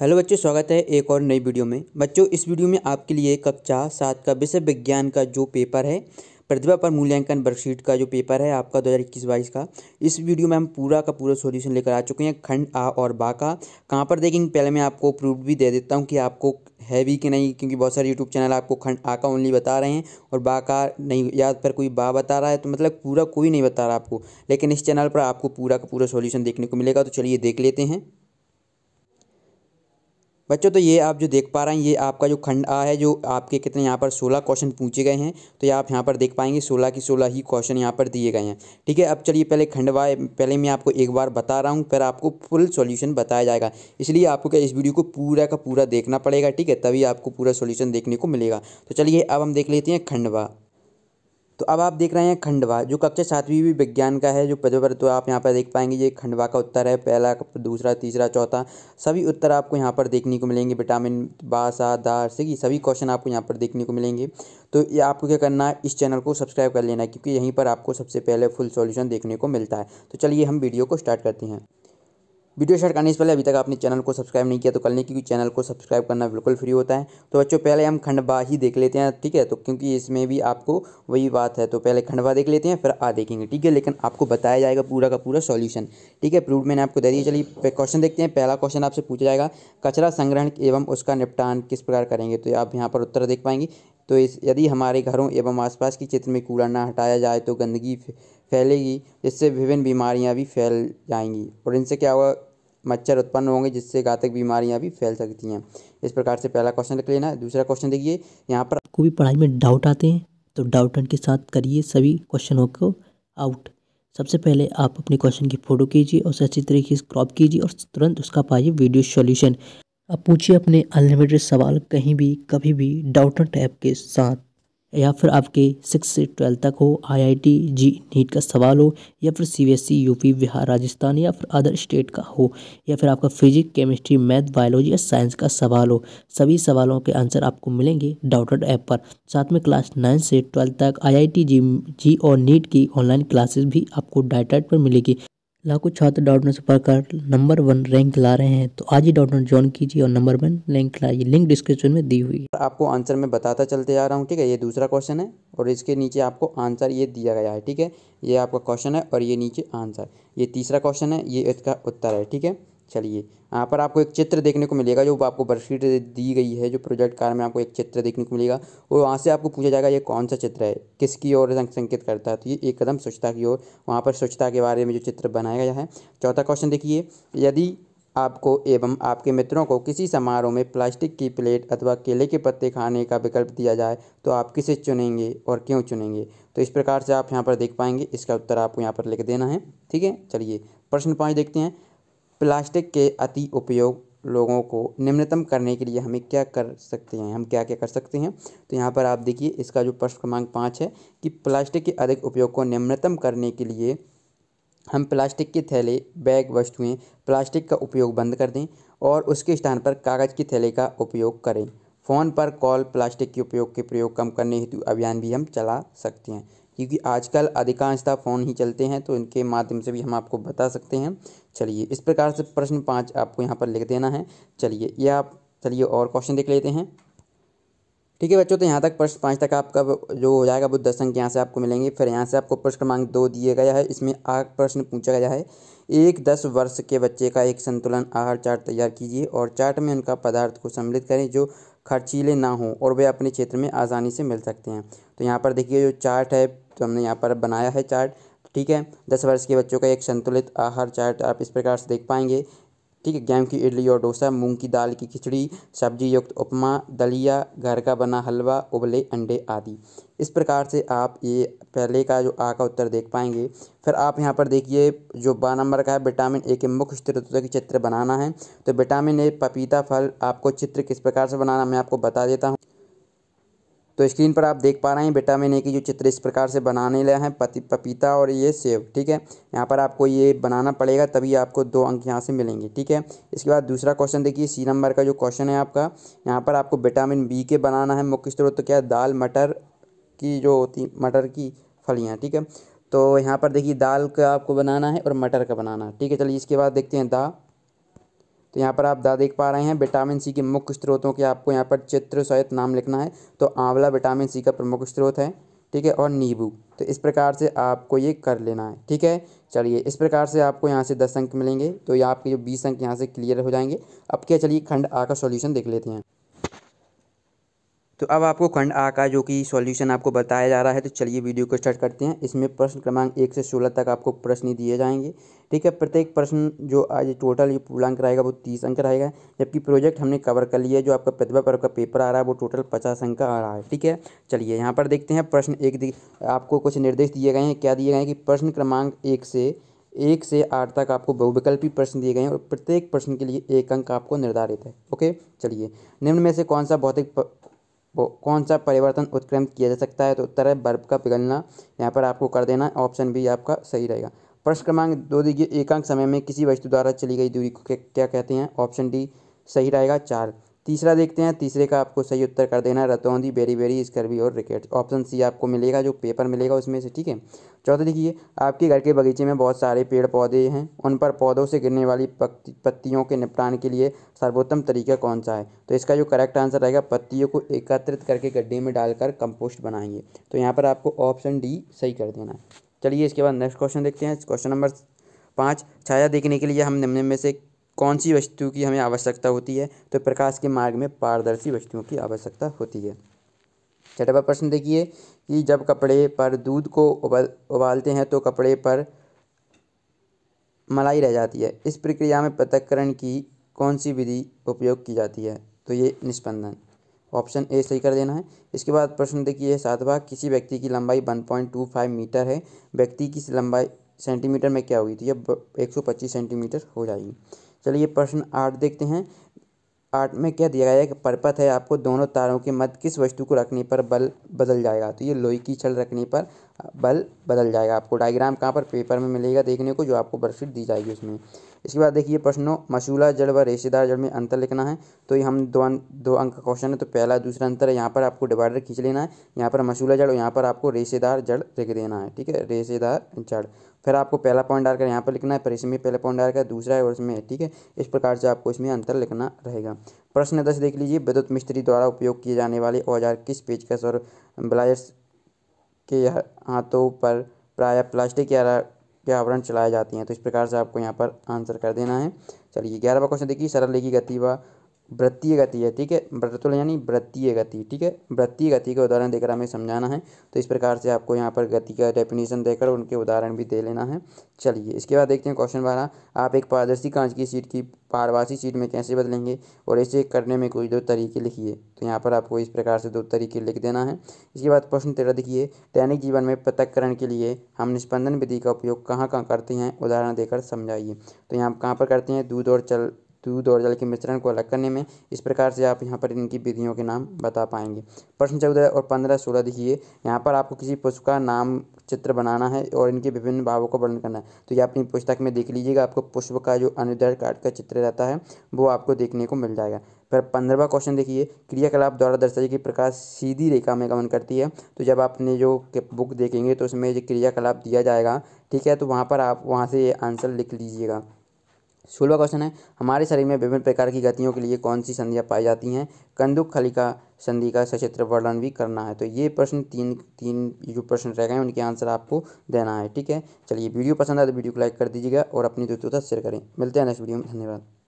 hello बच्चों स्वागत है एक और नई वीडियो में बच्चों इस वीडियो में आपके लिए कक्षा सात का विषय विज्ञान का जो पेपर है प्रतिभा पर मूल्यांकन वर्कशीट का जो पेपर है आपका 2021 बाईस का इस वीडियो में हम पूरा का पूरा सॉल्यूशन लेकर आ चुके हैं खंड आ और बा का कहाँ पर देखेंगे पहले मैं आपको प्रूफ भी दे देता हूँ कि आपको है भी कि नहीं क्योंकि बहुत सारे यूट्यूब चैनल आपको खंड आ का ओनली बता रहे हैं और बा का नहीं या पर कोई बा बता रहा है तो मतलब पूरा कोई नहीं बता रहा आपको लेकिन इस चैनल पर आपको पूरा का पूरा सोल्यूशन देखने को मिलेगा तो चलिए देख लेते हैं बच्चों तो ये आप जो देख पा रहे हैं ये आपका जो खंड आ है जो आपके कितने यहाँ पर सोलह क्वेश्चन पूछे गए हैं तो ये आप यहाँ पर देख पाएंगे सोलह की सोलह ही क्वेश्चन यहाँ पर दिए गए हैं ठीक है अब चलिए पहले खंड वाय पहले मैं आपको एक बार बता रहा हूँ फिर आपको फुल सॉल्यूशन बताया जाएगा इसलिए आपको क्या इस वीडियो को पूरा का पूरा देखना पड़ेगा ठीक है तभी आपको पूरा सोल्यूशन देखने को मिलेगा तो चलिए अब हम देख लेते हैं खंडवा तो अब आप देख रहे हैं खंडवा जो कक्षा सातवीं भी विज्ञान का है जो पर तो आप यहाँ पर देख पाएंगे ये खंडवा का उत्तर है पहला दूसरा तीसरा चौथा सभी उत्तर आपको यहाँ पर देखने को मिलेंगे विटामिन बासा दार से सभी क्वेश्चन आपको यहाँ पर देखने को मिलेंगे तो ये आपको क्या करना है इस चैनल को सब्सक्राइब कर लेना क्योंकि यहीं पर आपको सबसे पहले फुल सॉल्यूशन देखने को मिलता है तो चलिए हम वीडियो को स्टार्ट करते हैं वीडियो शेयर करने से पहले अभी तक आपने चैनल को सब्सक्राइब नहीं किया तो कल नहीं क्योंकि चैनल को सब्सक्राइब करना बिल्कुल फ्री होता है तो बच्चों पहले हम खंडवा ही देख लेते हैं ठीक है तो क्योंकि इसमें भी आपको वही बात है तो पहले खंडवा देख लेते हैं फिर आ देखेंगे ठीक है लेकिन आपको बताया जाएगा पूरा का पूरा सॉल्यूशन ठीक है प्रूफ मैंने आपको दे दिया चलिए क्वेश्चन देखते हैं पहला क्वेश्चन आपसे पूछा जाएगा कचरा संग्रहण एवं उसका निपटान किस प्रकार करेंगे तो आप यहाँ पर उत्तर देख पाएंगे तो इस यदि हमारे घरों एवं आसपास के क्षेत्र में कूड़ा ना हटाया जाए तो गंदगी फैलेगी जिससे विभिन्न बीमारियाँ भी फैल जाएंगी और इनसे क्या होगा मच्छर उत्पन्न होंगे जिससे घातक बीमारियां भी फैल सकती हैं इस प्रकार से पहला क्वेश्चन रख लेना दूसरा क्वेश्चन देखिए यहाँ पर आपको भी पढ़ाई में डाउट आते हैं तो डाउट के साथ करिए सभी क्वेश्चनों को आउट सबसे पहले आप अपने क्वेश्चन की फ़ोटो कीजिए और अच्छी तरीके से क्रॉप कीजिए और तुरंत उसका पाइए वीडियो सॉल्यूशन अब पूछिए अपने अनलिमिटेड सवाल कहीं भी कभी भी डाउट ऐप के साथ या फिर आपके सिक्स से ट्वेल्थ तक हो आईआईटी जी नीट का सवाल हो या फिर CBSE UP e, Bihar Rajasthan या फिर अदर स्टेट का हो या फिर आपका फिजिक्स केमिस्ट्री मैथ बायोलॉजी या साइंस का सवाल हो सभी सवालों के आंसर आपको मिलेंगे डाउटेड ऐप पर साथ में क्लास नाइन से ट्वेल्थ तक आई आई टी जी जी और नीट की ऑनलाइन क्लासेस भी आपको डाइटेड पर मिलेगी लाखों छात्र डॉट नेट पढ़कर नंबर वन रैंक ला रहे हैं तो आज ही डॉट नेट ज्वाइन कीजिए और नंबर वन रैंक लाइए लिंक डिस्क्रिप्शन में दी हुई आपको आंसर मैं बताता चलते जा रहा हूँ ठीक है ये दूसरा क्वेश्चन है और इसके नीचे आपको आंसर ये दिया गया है ठीक है ये आपका क्वेश्चन है और ये नीचे आंसर ये तीसरा क्वेश्चन है ये इसका उत्तर है ठीक है चलिए यहाँ पर आपको एक चित्र देखने को मिलेगा जो आपको वर्कशीट दी गई है जो प्रोजेक्ट कार्ड में आपको एक चित्र देखने को मिलेगा और वहाँ से आपको पूछा जाएगा ये कौन सा चित्र है किसकी ओर संकेत करता है तो ये एक कदम स्वच्छता की ओर वहाँ पर स्वच्छता के बारे में जो चित्र बनाया गया है चौथा क्वेश्चन देखिए यदि आपको एवं आपके मित्रों को किसी समारोह में प्लास्टिक की प्लेट अथवा केले के पत्ते खाने का विकल्प दिया जाए तो आप किसे चुनेंगे और क्यों चुनेंगे तो इस प्रकार से आप यहाँ पर देख पाएंगे इसका उत्तर आपको यहाँ पर लिख देना है ठीक है चलिए प्रश्न पाँच देखते हैं प्लास्टिक के अति उपयोग लोगों को निम्नतम करने के लिए हमें क्या कर सकते हैं हम क्या क्या कर सकते हैं तो यहाँ पर आप देखिए इसका जो प्रश्न क्रमांक पाँच है कि प्लास्टिक के अधिक उपयोग को निम्नतम करने के लिए हम प्लास्टिक के थैले बैग वस्तुएं प्लास्टिक का उपयोग बंद कर दें और उसके स्थान पर कागज़ के थैले का उपयोग करें फ़ोन पर कॉल प्लास्टिक के उपयोग के प्रयोग कम करने हेतु अभियान भी हम चला सकते हैं क्योंकि आजकल अधिकांशतः फ़ोन ही चलते हैं तो इनके माध्यम से भी हम आपको बता सकते हैं चलिए इस प्रकार से प्रश्न पाँच आपको यहाँ पर लिख देना है चलिए ये आप चलिए और क्वेश्चन देख लेते हैं ठीक है बच्चों तो यहाँ तक प्रश्न पाँच तक आपका जो हो जाएगा वो दस अंक यहाँ से आपको मिलेंगे फिर यहाँ से आपको प्रश्न क्रमांक दो दिए गया है इसमें आठ प्रश्न पूछा गया है एक दस वर्ष के बच्चे का एक संतुलन आहार चार्ट तैयार कीजिए और चार्ट में उनका पदार्थ को सम्मिलित करें जो खर्चीले ना हों और वे अपने क्षेत्र में आसानी से मिल सकते हैं तो यहाँ पर देखिए जो चार्ट है तो हमने यहाँ पर बनाया है चार्ट ठीक है दस वर्ष के बच्चों का एक संतुलित आहार चार्ट आप इस प्रकार से देख पाएंगे ठीक है गेहूँ की इडली और डोसा मूंग की दाल की खिचड़ी सब्जी युक्त उपमा दलिया घर का बना हलवा उबले अंडे आदि इस प्रकार से आप ये पहले का जो आ का उत्तर देख पाएंगे फिर आप यहाँ पर देखिए जो बा नंबर का है विटामिन ए के मुख्य स्त्रोतों के चित्र बनाना है तो विटामिन ए पपीता फल आपको चित्र किस प्रकार से बनाना मैं आपको बता देता हूँ तो स्क्रीन पर आप देख पा रहे हैं विटामिन ए की जो चित्र इस प्रकार से बनाने लगे हैं पति पपीता और ये सेब ठीक है यहाँ पर आपको ये बनाना पड़ेगा तभी आपको दो अंक यहाँ से मिलेंगे ठीक है इसके बाद दूसरा क्वेश्चन देखिए सी नंबर का जो क्वेश्चन है आपका यहाँ पर आपको विटामिन बी के बनाना है मुख्य स्त्रोत तो क्या दाल मटर की जो होती मटर की फलियाँ ठीक है तो यहाँ पर देखिए दाल का आपको बनाना है और मटर का बनाना है ठीक है चलिए इसके बाद देखते हैं दा तो यहाँ पर आप दा देख पा रहे हैं विटामिन सी के मुख्य स्रोतों के आपको यहाँ पर चित्र सहित नाम लिखना है तो आंवला विटामिन सी का प्रमुख स्रोत है ठीक है और नींबू तो इस प्रकार से आपको ये कर लेना है ठीक है चलिए इस प्रकार से आपको यहाँ से दस अंक मिलेंगे तो ये आपके जो बीस अंक यहाँ से क्लियर हो जाएंगे अब क्या चलिए खंड आकर सोल्यूशन सॉल्यूशन देख लेते हैं तो अब आपको खंड आ का जो कि सॉल्यूशन आपको बताया जा रहा है तो चलिए वीडियो को स्टार्ट करते हैं इसमें प्रश्न क्रमांक एक से सोलह तक आपको प्रश्न दिए जाएंगे ठीक है प्रत्येक प्रश्न जो आज टोटल ये पूर्णांक रहेगा वो तीस अंक रहेगा जबकि प्रोजेक्ट हमने कवर कर लिया जो आपका प्रतिभा पर का पेपर आ रहा है वो टोटल पचास अंक का आ रहा है ठीक है चलिए यहाँ पर देखते हैं प्रश्न एक आपको कुछ निर्देश दिए गए हैं क्या दिए गए हैं कि प्रश्न क्रमांक एक से एक से आठ तक आपको बहुविकल्पी प्रश्न दिए गए हैं और प्रत्येक प्रश्न के लिए एक अंक आपको निर्धारित है ओके चलिए निम्न में से कौन सा भौतिक वो कौन सा परिवर्तन उत्क्रमित किया जा सकता है तो उत्तर है बर्फ का पिघलना यहाँ पर आपको कर देना ऑप्शन बी आपका सही रहेगा प्रश्न क्रमांक दो दीजिए एकांक समय में किसी वस्तु द्वारा चली गई दूरी को क्या कहते हैं ऑप्शन डी सही रहेगा चार तीसरा देखते हैं तीसरे का आपको सही उत्तर कर देना रतौंदी बेरी बेरी स्कर्वी और रिकेट ऑप्शन सी आपको मिलेगा जो पेपर मिलेगा उसमें से ठीक है चौथा देखिए आपके घर के बगीचे में बहुत सारे पेड़ पौधे हैं उन पर पौधों से गिरने वाली पत्तियों के निपटान के लिए सर्वोत्तम तरीका कौन सा है तो इसका जो करेक्ट आंसर रहेगा पत्तियों को एकत्रित करके गड्ढे में डालकर कंपोस्ट बनाएंगे तो यहाँ पर आपको ऑप्शन डी सही कर देना है चलिए इसके बाद नेक्स्ट क्वेश्चन देखते हैं क्वेश्चन नंबर पाँच छाया देखने के लिए हम निम्न में से कौन सी वस्तु की हमें आवश्यकता होती है तो प्रकाश के मार्ग में पारदर्शी वस्तुओं की आवश्यकता होती है छठवा प्रश्न देखिए कि जब कपड़े पर दूध को उबालते हैं तो कपड़े पर मलाई रह जाती है इस प्रक्रिया में पृथककरण की कौन सी विधि उपयोग की जाती है तो ये निष्पंदन ऑप्शन ए सही कर देना है इसके बाद प्रश्न देखिए सातवा किसी व्यक्ति की लंबाई 1.25 मीटर है व्यक्ति की लंबाई सेंटीमीटर में क्या होगी तो यह 125 सेंटीमीटर हो जाएगी चलिए प्रश्न आठ देखते हैं आठ में क्या दिया गया है कि पर्पथ है आपको दोनों तारों के मध्य किस वस्तु को रखने पर बल बदल जाएगा तो ये लोई की छल रखने पर बल बदल जाएगा आपको डायग्राम कहाँ पर पेपर में मिलेगा देखने को जो आपको वर्कशीट दी जाएगी उसमें इसके बाद देखिए प्रश्नों मशूला जड़ व रेशेदार जड़ में अंतर लिखना है तो ये हम दो दो अंक का क्वेश्चन है तो पहला दूसरा अंतर है यहाँ पर आपको डिवाइडर खींच लेना है यहाँ पर मशूला जड़ और यहाँ पर आपको रेशेदार जड़ लिख देना है ठीक है रेशेदार जड़ फिर आपको पहला पॉइंट डालकर यहाँ पर लिखना है फिर इसमें पहला पॉइंट डालकर दूसरा है और इसमें ठीक है इस प्रकार से आपको इसमें अंतर लिखना रहेगा प्रश्न दस देख लीजिए विद्युत मिस्त्री द्वारा उपयोग किए जाने वाले औजार किस पेचकस और ब्लायर्स के हाथों पर प्राय प्लास्टिक या के आवरण चलाए जाती हैं तो इस प्रकार से आपको यहाँ पर आंसर कर देना है चलिए ग्यारहवां क्वेश्चन देखिए सरल लेगी गति व वृत्तीय गति है ठीक है वृतुल यानी वृत्तीय गति ठीक है वृत्तीय गति का उदाहरण देकर हमें समझाना है तो इस प्रकार से आपको यहाँ पर गति का डेफिनेशन देकर उनके उदाहरण भी दे लेना है चलिए इसके बाद देखते हैं क्वेश्चन बारह आप एक पारदर्शी कांच की सीट की पारवासी सीट में कैसे बदलेंगे और इसे करने में कोई दो तरीके लिखिए तो यहाँ पर आपको इस प्रकार से दो तरीके लिख देना है इसके बाद प्रश्न तेरह देखिए दैनिक जीवन में पृथककरण के लिए हम निष्पंदन विधि का उपयोग कहाँ कहाँ करते हैं उदाहरण देकर समझाइए तो यहाँ कहाँ पर करते हैं दूध और चल दूध और जल के मिश्रण को अलग करने में इस प्रकार से आप यहाँ पर इनकी विधियों के नाम बता पाएंगे प्रश्न चौदह और पंद्रह सोलह देखिए यहाँ पर आपको किसी पुष्प का नाम चित्र बनाना है और इनके विभिन्न भावों को वर्णन करना है तो ये अपनी पुस्तक में देख लीजिएगा आपको पुष्प का जो अनुदर कार्ड का चित्र रहता है वो आपको देखने को मिल जाएगा फिर पंद्रहवा क्वेश्चन देखिए क्रियाकलाप द्वारा दर्शाई गई प्रकाश सीधी रेखा में गमन करती है तो जब आपने जो बुक देखेंगे तो उसमें जो क्रियाकलाप दिया जाएगा ठीक है तो वहाँ पर आप वहाँ से ये आंसर लिख लीजिएगा सोलवा क्वेश्चन है हमारे शरीर में विभिन्न प्रकार की गतियों के लिए कौन सी संधियाँ पाई जाती हैं कंदुक खलिका संधि का सचित्र वर्णन भी करना है तो ये प्रश्न तीन तीन जो प्रश्न रह गए उनके आंसर आपको देना है ठीक है चलिए वीडियो पसंद आए तो वीडियो को लाइक कर दीजिएगा और अपनी दोस्तों तक साथ शेयर करें मिलते हैं नेक्स्ट वीडियो में धन्यवाद